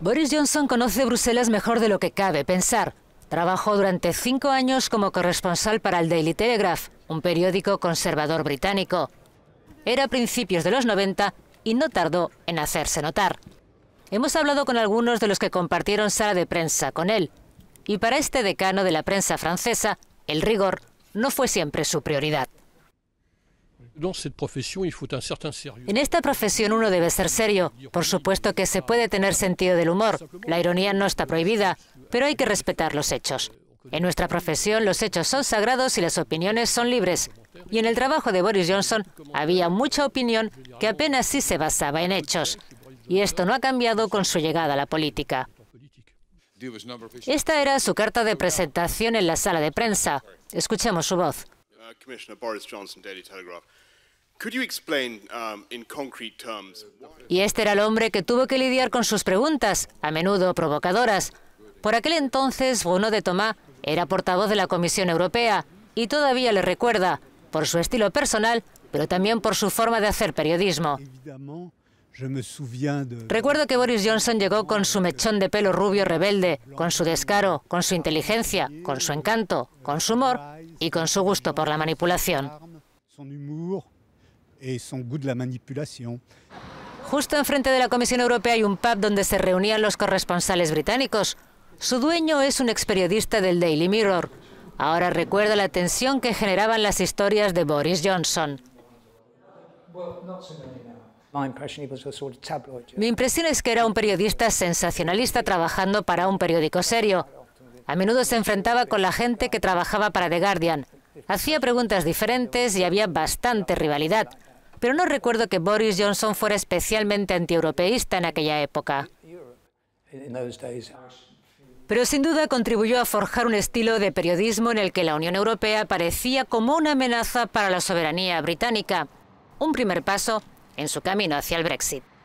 Boris Johnson conoce Bruselas mejor de lo que cabe pensar. Trabajó durante cinco años como corresponsal para el Daily Telegraph, un periódico conservador británico. Era a principios de los 90 y no tardó en hacerse notar. Hemos hablado con algunos de los que compartieron sala de prensa con él, y para este decano de la prensa francesa, el rigor no fue siempre su prioridad. En esta profesión uno debe ser serio. Por supuesto que se puede tener sentido del humor. La ironía no está prohibida, pero hay que respetar los hechos. En nuestra profesión los hechos son sagrados y las opiniones son libres. Y en el trabajo de Boris Johnson había mucha opinión que apenas sí se basaba en hechos. Y esto no ha cambiado con su llegada a la política. Esta era su carta de presentación en la sala de prensa. Escuchemos su voz. Uh, Um, y este era el hombre que tuvo que lidiar con sus preguntas, a menudo provocadoras. Por aquel entonces, Bruno de Tomás era portavoz de la Comisión Europea y todavía le recuerda, por su estilo personal, pero también por su forma de hacer periodismo. Recuerdo que Boris Johnson llegó con su mechón de pelo rubio rebelde, con su descaro, con su inteligencia, con su encanto, con su humor y con su gusto por la manipulación son goût de la manipulación Justo enfrente de la Comisión Europea hay un pub donde se reunían los corresponsales británicos. Su dueño es un ex periodista del Daily Mirror. Ahora recuerda la tensión que generaban las historias de Boris Johnson. Mi impresión es que era un periodista sensacionalista trabajando para un periódico serio. A menudo se enfrentaba con la gente que trabajaba para The Guardian. Hacía preguntas diferentes y había bastante rivalidad. Pero no recuerdo que Boris Johnson fuera especialmente antieuropeísta en aquella época. Pero sin duda contribuyó a forjar un estilo de periodismo en el que la Unión Europea parecía como una amenaza para la soberanía británica, un primer paso en su camino hacia el Brexit.